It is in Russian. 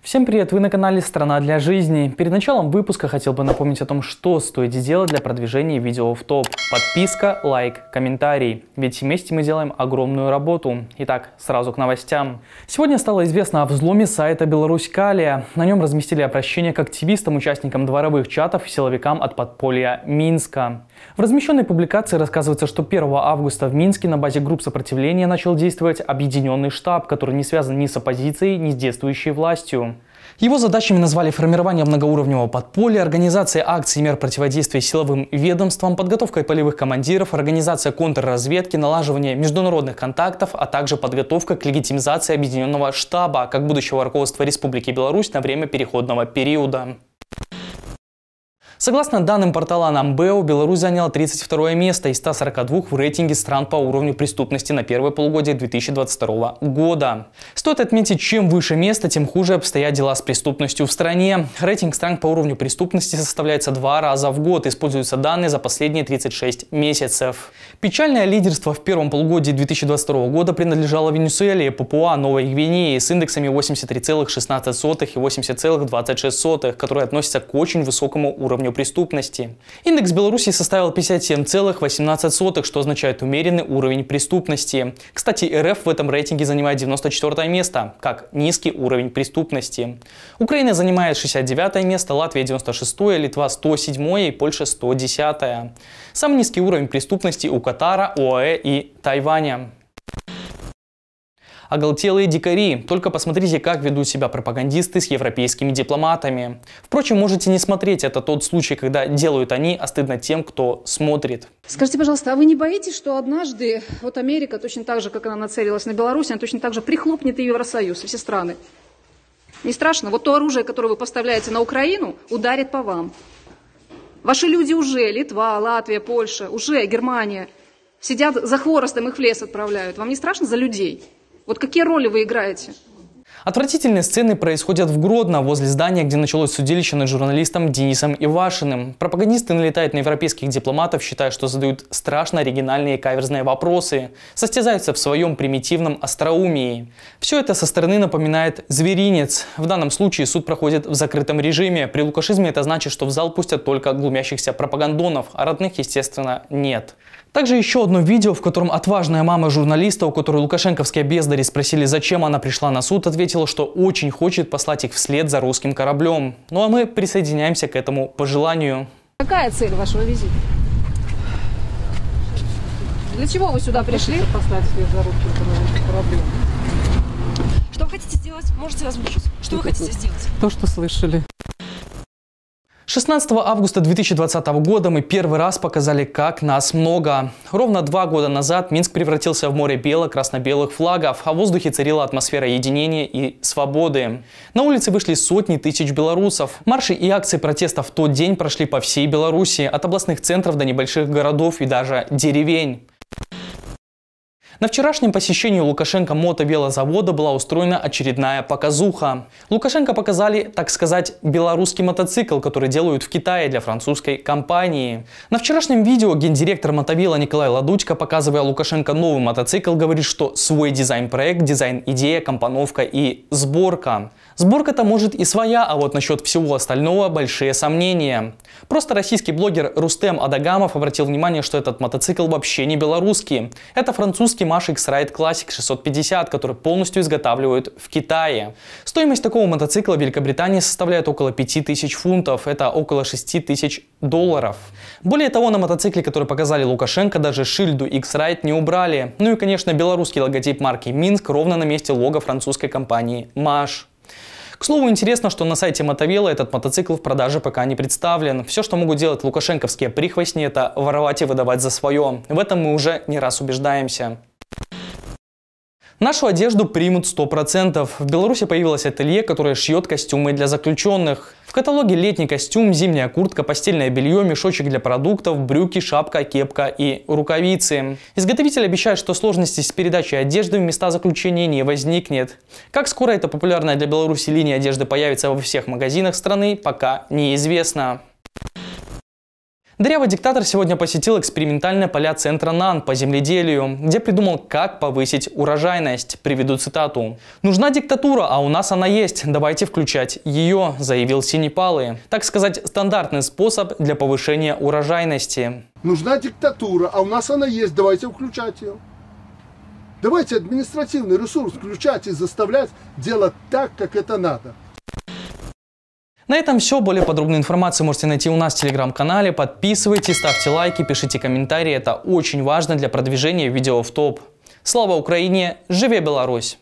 Всем привет, вы на канале «Страна для жизни». Перед началом выпуска хотел бы напомнить о том, что стоит сделать для продвижения видео в топ. Подписка, лайк, комментарий. Ведь вместе мы делаем огромную работу. Итак, сразу к новостям. Сегодня стало известно о взломе сайта «Беларусь Калия». На нем разместили обращение к активистам, участникам дворовых чатов и силовикам от подполья Минска. В размещенной публикации рассказывается, что 1 августа в Минске на базе групп сопротивления начал действовать объединенный штаб, который не связан ни с оппозицией, ни с действующей властью. Его задачами назвали формирование многоуровневого подполья, организация акций и мер противодействия силовым ведомствам, подготовка полевых командиров, организация контрразведки, налаживание международных контактов, а также подготовка к легитимизации Объединенного штаба как будущего руководства Республики Беларусь на время переходного периода. Согласно данным портала Намбео, Беларусь заняла 32 место из 142 в рейтинге стран по уровню преступности на первое полугодие 2022 года. Стоит отметить, чем выше место, тем хуже обстоят дела с преступностью в стране. Рейтинг стран по уровню преступности составляется два раза в год, используются данные за последние 36 месяцев. Печальное лидерство в первом полугодии 2022 года принадлежало Венесуэле, и Папуа, Новой Гвинеи с индексами 83,16 и 80,26, которые относятся к очень высокому уровню уровню преступности. Индекс Беларуси составил 57,18, что означает умеренный уровень преступности. Кстати, РФ в этом рейтинге занимает 94 место, как низкий уровень преступности. Украина занимает 69 место, Латвия 96, Литва 107 и Польша 110. Самый низкий уровень преступности у Катара, ОАЭ и Тайваня. Оголтелые дикари. Только посмотрите, как ведут себя пропагандисты с европейскими дипломатами. Впрочем, можете не смотреть. Это тот случай, когда делают они, а стыдно тем, кто смотрит. Скажите, пожалуйста, а вы не боитесь, что однажды вот Америка, точно так же, как она нацелилась на Беларусь, она точно так же прихлопнет и Евросоюз, и все страны? Не страшно? Вот то оружие, которое вы поставляете на Украину, ударит по вам. Ваши люди уже, Литва, Латвия, Польша, уже Германия, сидят за хворостом, их в лес отправляют. Вам не страшно за людей? Вот какие роли вы играете? Отвратительные сцены происходят в Гродно, возле здания, где началось судилище над журналистом Денисом Ивашиным. Пропагандисты налетают на европейских дипломатов, считая, что задают страшно оригинальные и каверзные вопросы, состязаются в своем примитивном остроумии. Все это со стороны напоминает зверинец. В данном случае суд проходит в закрытом режиме. При лукашизме это значит, что в зал пустят только глумящихся пропагандонов, а родных, естественно, нет. Также еще одно видео, в котором отважная мама журналиста, у которой лукашенковские бездари спросили, зачем она пришла на суд, ответила, что очень хочет послать их вслед за русским кораблем. Ну а мы присоединяемся к этому пожеланию. Какая цель вашего визита? Для чего вы сюда пришли? Послать вслед за русским кораблем. Что вы хотите сделать? Можете озвучить. Что вы хотите сделать? То, что слышали. 16 августа 2020 года мы первый раз показали, как нас много. Ровно два года назад Минск превратился в море бело-красно-белых флагов, а в воздухе царила атмосфера единения и свободы. На улице вышли сотни тысяч белорусов. Марши и акции протеста в тот день прошли по всей Беларуси, от областных центров до небольших городов и даже деревень. На вчерашнем посещении Лукашенко мотовелозавода была устроена очередная показуха. Лукашенко показали, так сказать, белорусский мотоцикл, который делают в Китае для французской компании. На вчерашнем видео гендиректор мотовела Николай Ладудько, показывая Лукашенко новый мотоцикл, говорит, что свой дизайн-проект, дизайн-идея, компоновка и сборка. Сборка-то может и своя, а вот насчет всего остального большие сомнения. Просто российский блогер Рустем Адагамов обратил внимание, что этот мотоцикл вообще не белорусский. Это французский Mash X-Ride Classic 650, который полностью изготавливают в Китае. Стоимость такого мотоцикла в Великобритании составляет около 5000 фунтов, это около 6000 долларов. Более того, на мотоцикле, который показали Лукашенко, даже шильду X-Ride не убрали. Ну и, конечно, белорусский логотип марки Минск ровно на месте лого французской компании Маш. К слову, интересно, что на сайте Мотовела этот мотоцикл в продаже пока не представлен. Все, что могут делать лукашенковские прихвостни, это воровать и выдавать за свое. В этом мы уже не раз убеждаемся. Нашу одежду примут 100%. В Беларуси появилось ателье, которое шьет костюмы для заключенных. В каталоге летний костюм, зимняя куртка, постельное белье, мешочек для продуктов, брюки, шапка, кепка и рукавицы. Изготовитель обещает, что сложности с передачей одежды в места заключения не возникнет. Как скоро эта популярная для Беларуси линия одежды появится во всех магазинах страны, пока неизвестно. Дырявый диктатор сегодня посетил экспериментальные поля центра НАН по земледелию, где придумал, как повысить урожайность. Приведу цитату. «Нужна диктатура, а у нас она есть. Давайте включать ее», – заявил Синепалы. Так сказать, стандартный способ для повышения урожайности. «Нужна диктатура, а у нас она есть. Давайте включать ее». Давайте административный ресурс включать и заставлять делать так, как это надо – на этом все. Более подробную информацию можете найти у нас в телеграм-канале. Подписывайтесь, ставьте лайки, пишите комментарии. Это очень важно для продвижения видео в топ. Слава Украине! Живе Беларусь!